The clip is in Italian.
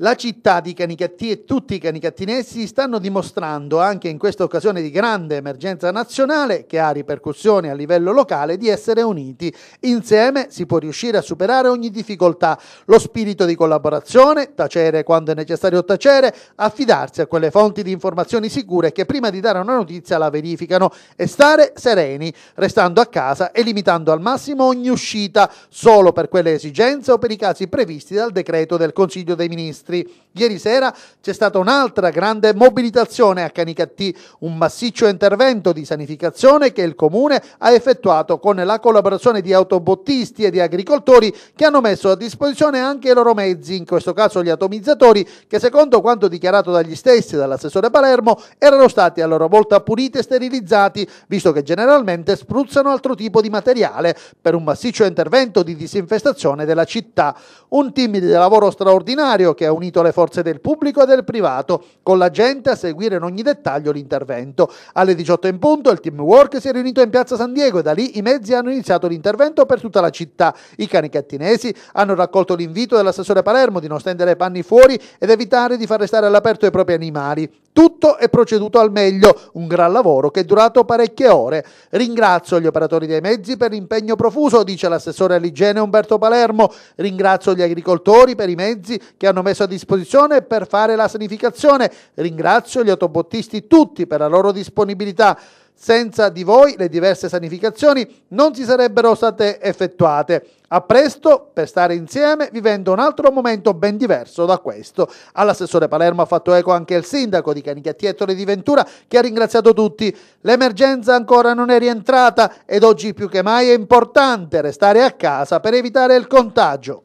La città di Canicattì e tutti i canicattinesi stanno dimostrando, anche in questa occasione di grande emergenza nazionale, che ha ripercussioni a livello locale, di essere uniti. Insieme si può riuscire a superare ogni difficoltà. Lo spirito di collaborazione, tacere quando è necessario tacere, affidarsi a quelle fonti di informazioni sicure che prima di dare una notizia la verificano e stare sereni, restando a casa e limitando al massimo ogni uscita, solo per quelle esigenze o per i casi previsti dal decreto del Consiglio dei Ministri sinistri. Ieri sera c'è stata un'altra grande mobilitazione a Canicattì, un massiccio intervento di sanificazione che il comune ha effettuato con la collaborazione di autobottisti e di agricoltori che hanno messo a disposizione anche i loro mezzi, in questo caso gli atomizzatori, che secondo quanto dichiarato dagli stessi e dall'assessore Palermo erano stati a loro volta puliti e sterilizzati, visto che generalmente spruzzano altro tipo di materiale per un massiccio intervento di disinfestazione della città. Un team di lavoro straordinario che ha unito le forze del pubblico e del privato, con la gente a seguire in ogni dettaglio l'intervento. Alle 18 in punto il teamwork si è riunito in piazza San Diego e da lì i mezzi hanno iniziato l'intervento per tutta la città. I cani cattinesi hanno raccolto l'invito dell'assessore Palermo di non stendere panni fuori ed evitare di far restare all'aperto i propri animali. Tutto è proceduto al meglio, un gran lavoro che è durato parecchie ore. Ringrazio gli operatori dei mezzi per l'impegno profuso, dice l'assessore all'igiene Umberto Palermo. Ringrazio gli agricoltori per i mezzi che hanno messo a disposizione per fare la sanificazione. Ringrazio gli autobottisti tutti per la loro disponibilità. Senza di voi le diverse sanificazioni non si sarebbero state effettuate. A presto per stare insieme vivendo un altro momento ben diverso da questo. All'assessore Palermo ha fatto eco anche il sindaco di Canicattiettole di Ventura che ha ringraziato tutti. L'emergenza ancora non è rientrata ed oggi più che mai è importante restare a casa per evitare il contagio.